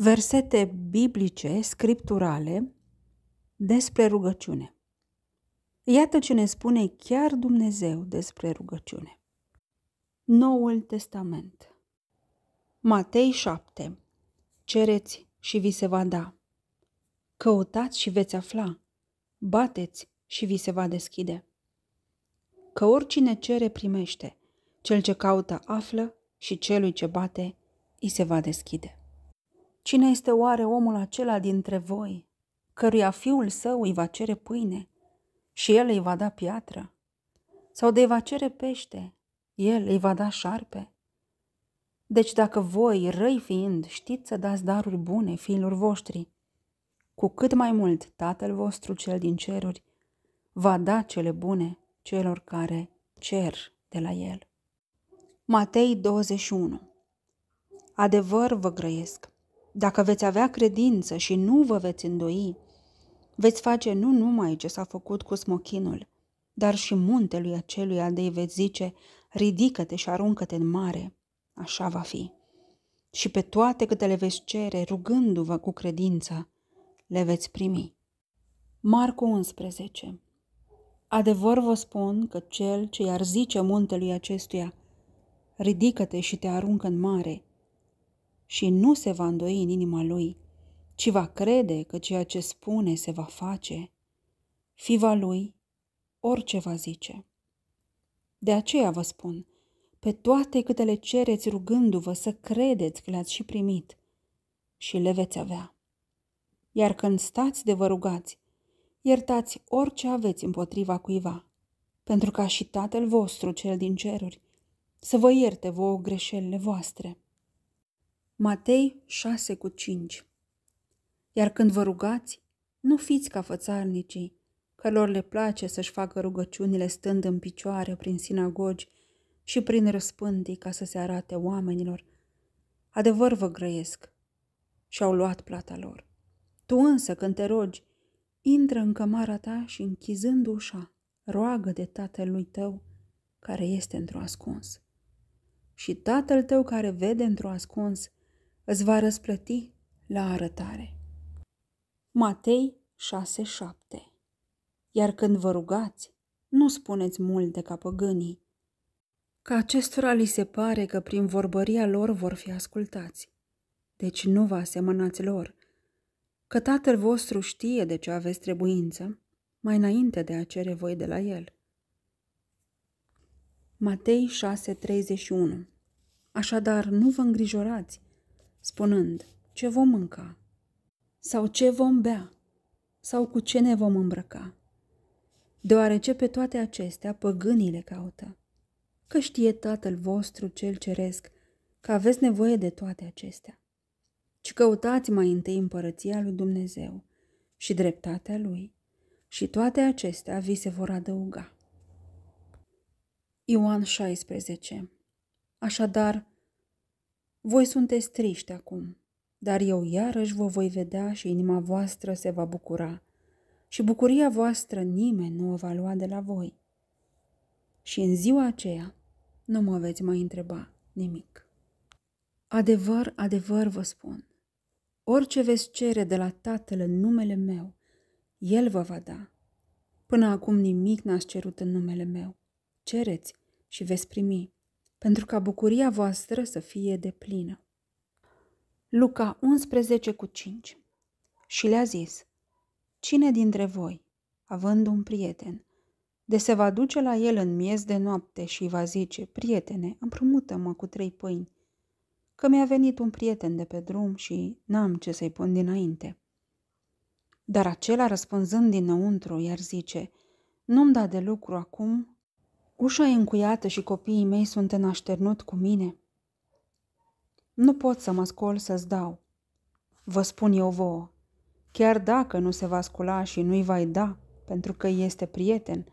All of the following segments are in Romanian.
versete biblice, scripturale, despre rugăciune. Iată ce ne spune chiar Dumnezeu despre rugăciune. Noul Testament Matei 7 Cereți și vi se va da. Căutați și veți afla. Bateți și vi se va deschide. Că oricine cere primește, cel ce caută află și celui ce bate îi se va deschide. Cine este oare omul acela dintre voi, căruia fiul său îi va cere pâine și el îi va da piatră? Sau de îi va cere pește, el îi va da șarpe? Deci dacă voi, răi fiind, știți să dați daruri bune fiilor voștri, cu cât mai mult Tatăl vostru cel din ceruri va da cele bune celor care cer de la el. Matei 21 Adevăr vă grăiesc dacă veți avea credință și nu vă veți îndoi, veți face nu numai ce s-a făcut cu smochinul, dar și muntelui al de veți zice, ridică-te și aruncă-te în mare. Așa va fi. Și pe toate câte le veți cere, rugându-vă cu credință, le veți primi. Marcu 11 Adevăr vă spun că cel ce i-ar zice muntelui acestuia, ridică-te și te aruncă în mare – și nu se va îndoi în inima lui, ci va crede că ceea ce spune se va face. Fiva lui orice va zice. De aceea vă spun, pe toate câte le cereți rugându-vă să credeți că le-ați și primit și le veți avea. Iar când stați de vă rugați, iertați orice aveți împotriva cuiva, pentru ca și Tatăl vostru cel din ceruri să vă ierte vouă greșelile voastre. Matei 6 cu 5 Iar când vă rugați, nu fiți ca fățarnicii, că lor le place să-și facă rugăciunile stând în picioare prin sinagogi și prin răspândii ca să se arate oamenilor. Adevăr vă grăiesc și au luat plata lor. Tu însă, când te rogi, intră în cămara ta și închizând ușa, roagă de tatălui tău care este într-o ascuns. Și tatăl tău care vede într-o ascuns îți va răsplăti la arătare. Matei 6:7 Iar când vă rugați, nu spuneți multe ca păgânii, că acestora li se pare că prin vorbăria lor vor fi ascultați. Deci nu vă asemănați lor, că tatăl vostru știe de ce aveți trebuință, mai înainte de a cere voi de la el. Matei 6:31 Așadar, nu vă îngrijorați, spunând ce vom mânca sau ce vom bea sau cu ce ne vom îmbrăca. Deoarece pe toate acestea păgânii le caută, că știe Tatăl vostru cel ceresc că aveți nevoie de toate acestea, ci căutați mai întâi împărăția lui Dumnezeu și dreptatea lui și toate acestea vi se vor adăuga. Ioan 16 Așadar, voi sunteți triști acum, dar eu iarăși vă voi vedea și inima voastră se va bucura și bucuria voastră nimeni nu o va lua de la voi. Și în ziua aceea nu mă veți mai întreba nimic. Adevăr, adevăr vă spun, orice veți cere de la Tatăl în numele meu, El vă va da. Până acum nimic n-ați cerut în numele meu. Cereți și veți primi, pentru ca bucuria voastră să fie de plină. Luca 11 cu 5 Și le-a zis, Cine dintre voi, având un prieten, de se va duce la el în miez de noapte și va zice, Prietene, împrumută-mă cu trei pâini, că mi-a venit un prieten de pe drum și n-am ce să-i pun dinainte. Dar acela răspunzând dinăuntru, iar zice, Nu-mi da de lucru acum Ușa e încuiată și copiii mei sunt în așternut cu mine. Nu pot să mă scol să-ți dau. Vă spun eu vouă, chiar dacă nu se va scula și nu-i va da, pentru că este prieten,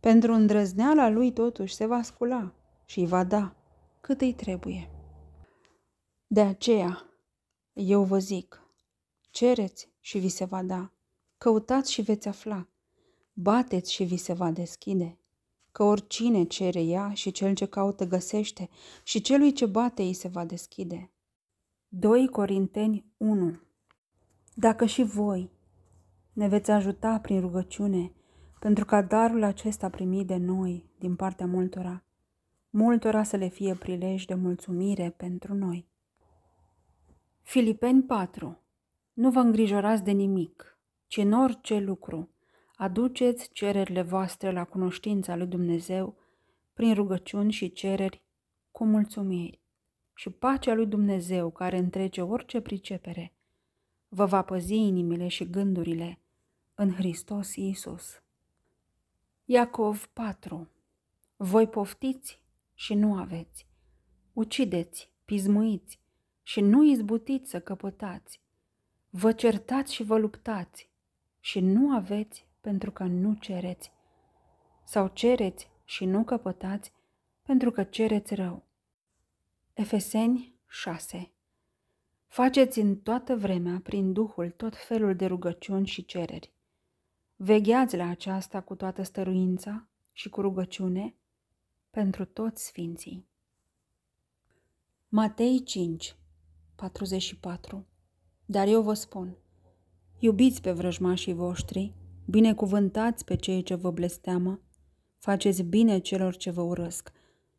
pentru îndrăzneala lui totuși se va scula și îi va da cât îi trebuie. De aceea, eu vă zic, cereți și vi se va da, căutați și veți afla, bateți și vi se va deschide, că oricine cere ea și cel ce caută găsește și celui ce bate îi se va deschide. 2 Corinteni 1 Dacă și voi ne veți ajuta prin rugăciune, pentru ca darul acesta primit de noi, din partea multora, multora să le fie prilej de mulțumire pentru noi. Filipeni 4 Nu vă îngrijorați de nimic, ci în orice lucru, Aduceți cererile voastre la cunoștința lui Dumnezeu prin rugăciuni și cereri cu mulțumiri. Și pacea lui Dumnezeu, care întrece orice pricepere, vă va păzi inimile și gândurile în Hristos Iisus. Iacov 4 Voi poftiți și nu aveți, ucideți, pismuiți și nu izbutiți să căpătați, vă certați și vă luptați și nu aveți pentru că nu cereți, sau cereți și nu căpătați, pentru că cereți rău. Efeseni 6 Faceți în toată vremea, prin Duhul, tot felul de rugăciuni și cereri. Vegheați la aceasta cu toată stăruința și cu rugăciune pentru toți sfinții. Matei 5, 44 Dar eu vă spun, iubiți pe vrăjmașii voștri, binecuvântați pe cei ce vă blesteamă, faceți bine celor ce vă urăsc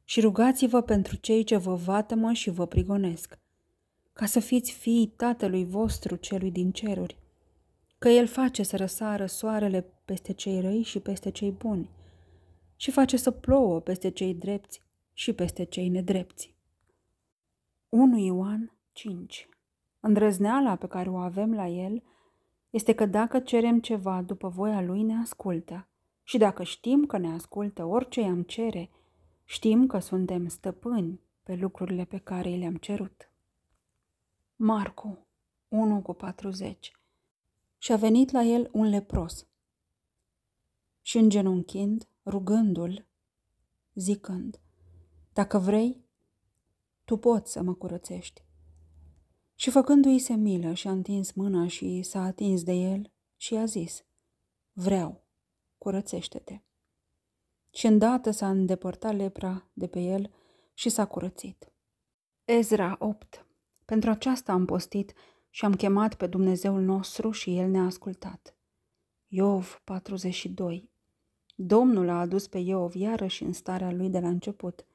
și rugați-vă pentru cei ce vă vatămă și vă prigonesc, ca să fiți fii Tatălui vostru celui din ceruri, că El face să răsară soarele peste cei răi și peste cei buni și face să plouă peste cei drepți și peste cei nedrepți. 1 Ioan 5 Îndrăzneala pe care o avem la El – este că dacă cerem ceva după voia Lui, ne ascultă. Și dacă știm că ne ascultă orice i-am cere, știm că suntem stăpâni pe lucrurile pe care i le-am cerut. Marcu 1 cu 40 Și a venit la el un lepros și îngenunchind, rugându-l, zicând, Dacă vrei, tu poți să mă curățești. Și făcându-i se milă și-a întins mâna și s-a atins de el și i-a zis, Vreau, curățește-te. Și îndată s-a îndepărtat lepra de pe el și s-a curățit. Ezra 8 Pentru aceasta am postit și am chemat pe Dumnezeul nostru și El ne-a ascultat. Iov 42 Domnul a adus pe Iov iarăși în starea lui de la început.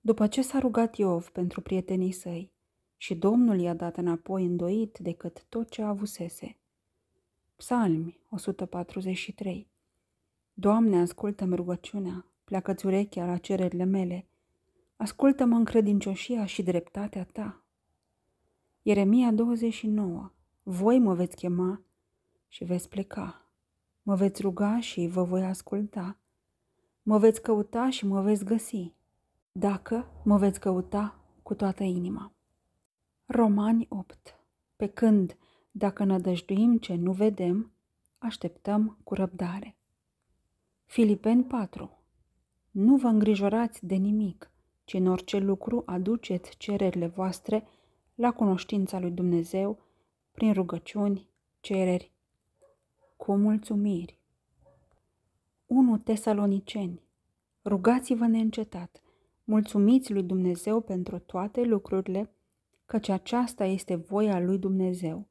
După ce s-a rugat Iov pentru prietenii săi, și Domnul i-a dat înapoi îndoit decât tot ce avusese. Psalmi 143 Doamne, ascultă-mi rugăciunea, pleacă-ți urechea la cererile mele, ascultă-mă în credincioșia și dreptatea ta. Ieremia 29 Voi mă veți chema și veți pleca, mă veți ruga și vă voi asculta, mă veți căuta și mă veți găsi, dacă mă veți căuta cu toată inima. Romani 8. Pe când, dacă nădăjduim ce nu vedem, așteptăm cu răbdare. Filipeni 4. Nu vă îngrijorați de nimic, ci în orice lucru aduceți cererile voastre la cunoștința lui Dumnezeu prin rugăciuni, cereri, cu mulțumiri. 1 Tesaloniceni. Rugați-vă neîncetat, mulțumiți lui Dumnezeu pentru toate lucrurile căci aceasta este voia lui Dumnezeu,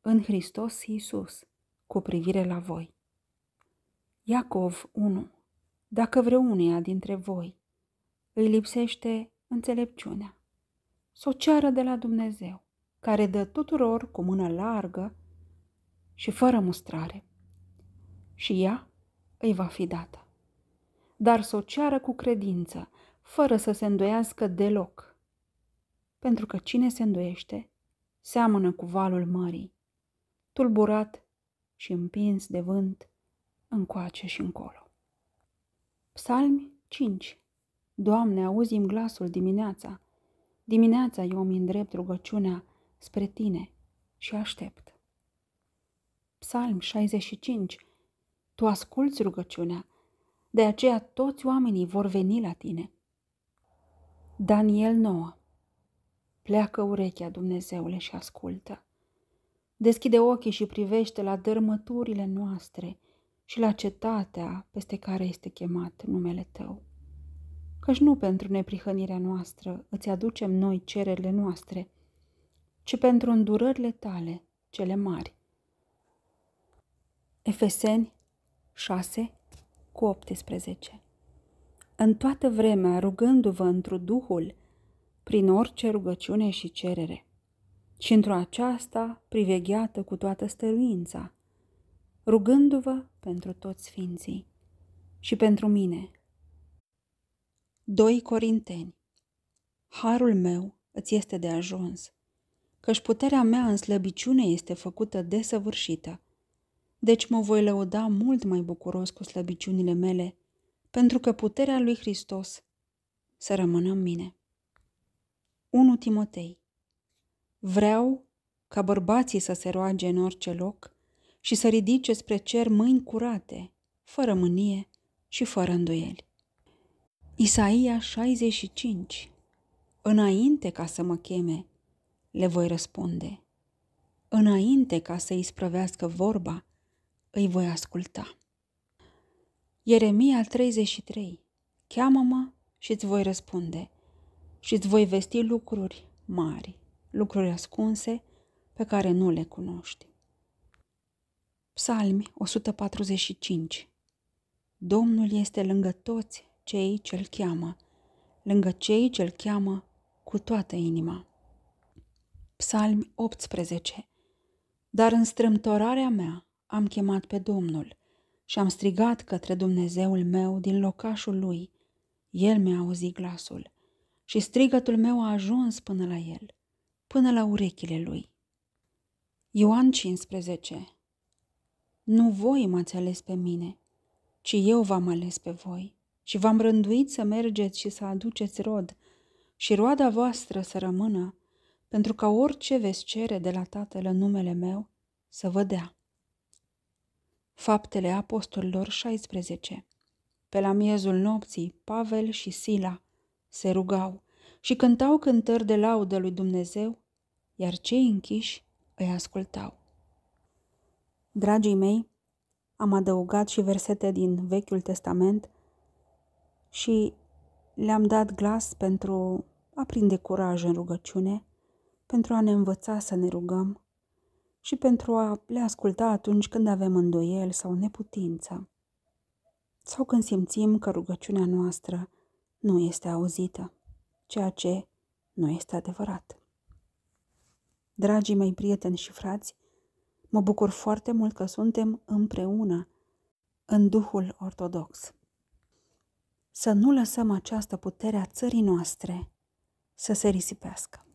în Hristos Iisus, cu privire la voi. Iacov 1. Dacă vreunea dintre voi îi lipsește înțelepciunea, să o ceară de la Dumnezeu, care dă tuturor cu mână largă și fără mustrare. Și ea îi va fi dată. Dar să o ceară cu credință, fără să se îndoiască deloc, pentru că cine se îndoiește seamănă cu valul mării, tulburat și împins de vânt încoace și încolo. Psalmi 5 Doamne, auzim glasul dimineața. Dimineața eu îmi îndrept rugăciunea spre tine și aștept. Psalm 65 Tu asculți rugăciunea, de aceea toți oamenii vor veni la tine. Daniel 9 Pleacă urechea, Dumnezeule, și ascultă. Deschide ochii și privește la dărmăturile noastre și la cetatea peste care este chemat numele Tău. Căci nu pentru neprihănirea noastră îți aducem noi cererile noastre, ci pentru îndurările Tale cele mari. Efeseni 6 cu 18 În toată vremea, rugându-vă întru Duhul, prin orice rugăciune și cerere. Și într-o aceasta privegheată cu toată stăruința, rugându-vă pentru toți sfinții și pentru mine. 2 Corinteni Harul meu îți este de ajuns, căci puterea mea în slăbiciune este făcută desăvârșită. Deci mă voi lăuda mult mai bucuros cu slăbiciunile mele, pentru că puterea lui Hristos să rămână în mine. 1 Timotei Vreau ca bărbații să se roage în orice loc și să ridice spre cer mâini curate, fără mânie și fără îndoieli. Isaia 65 Înainte ca să mă cheme, le voi răspunde. Înainte ca să îi sprăvească vorba, îi voi asculta. Ieremia 33 Cheamă-mă și îți voi răspunde – și îți voi vesti lucruri mari, lucruri ascunse pe care nu le cunoști. Psalmi 145 Domnul este lângă toți cei ce-l cheamă, lângă cei ce-l cheamă cu toată inima. Psalmi 18 Dar în strâmtorarea mea am chemat pe Domnul și am strigat către Dumnezeul meu din locașul lui. El mi-a auzit glasul și strigătul meu a ajuns până la el, până la urechile lui. Ioan 15 Nu voi m-ați ales pe mine, ci eu v-am ales pe voi și v-am rânduit să mergeți și să aduceți rod și roada voastră să rămână, pentru ca orice veți cere de la Tatăl în numele meu să vă dea. Faptele Apostolilor 16 Pe la miezul nopții, Pavel și Sila – se rugau și cântau cântări de laudă lui Dumnezeu, iar cei închiși îi ascultau. Dragii mei, am adăugat și versete din Vechiul Testament și le-am dat glas pentru a prinde curaj în rugăciune, pentru a ne învăța să ne rugăm și pentru a le asculta atunci când avem îndoiel sau neputință, sau când simțim că rugăciunea noastră nu este auzită, ceea ce nu este adevărat. Dragii mei prieteni și frați, mă bucur foarte mult că suntem împreună în Duhul Ortodox. Să nu lăsăm această putere a țării noastre să se risipească.